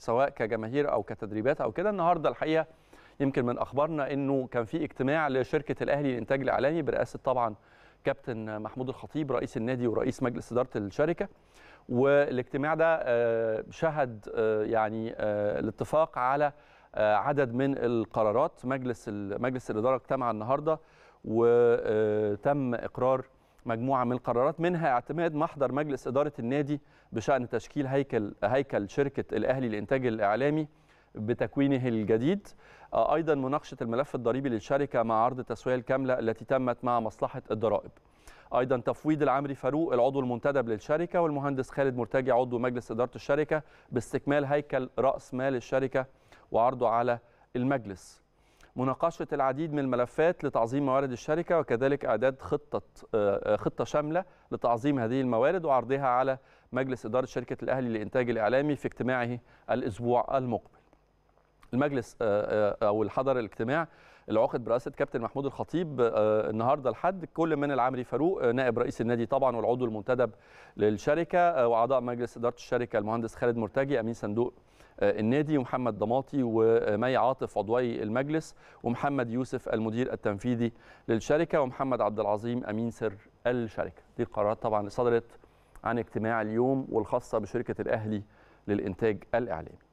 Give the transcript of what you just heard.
سواء كجماهير او كتدريبات او كده النهارده الحقيقه يمكن من اخبارنا انه كان في اجتماع لشركه الاهلي للانتاج الاعلامي برئاسه طبعا كابتن محمود الخطيب رئيس النادي ورئيس مجلس اداره الشركه والاجتماع ده آه، شهد آه، يعني آه، الاتفاق على عدد من القرارات مجلس مجلس الاداره اجتمع النهارده وتم اقرار مجموعه من القرارات منها اعتماد محضر مجلس اداره النادي بشان تشكيل هيكل هيكل شركه الاهلي للانتاج الاعلامي بتكوينه الجديد آه، ايضا مناقشه الملف الضريبي للشركه مع عرض التسويه الكامله التي تمت مع مصلحه الضرائب ايضا تفويض العمري فاروق العضو المنتدب للشركه والمهندس خالد مرتجي عضو مجلس اداره الشركه باستكمال هيكل راس مال الشركه وعرضه على المجلس مناقشه العديد من الملفات لتعظيم موارد الشركه وكذلك اعداد خطه آه، خطه شامله لتعظيم هذه الموارد وعرضها على مجلس اداره شركه الاهلي للانتاج الاعلامي في اجتماعه الاسبوع المقبل المجلس آه، آه، او الحضر الاجتماع اللي عقد برئاسه كابتن محمود الخطيب آه، النهارده الحد كل من العمري فاروق نائب رئيس النادي طبعا والعضو المنتدب للشركه واعضاء مجلس اداره الشركه المهندس خالد مرتجي امين صندوق النادي ومحمد ضماطي ومي عاطف عضوي المجلس ومحمد يوسف المدير التنفيذي للشركه ومحمد عبد العظيم امين سر الشركه دي القرارات طبعا صدرت عن اجتماع اليوم والخاصه بشركه الاهلي للانتاج الاعلامي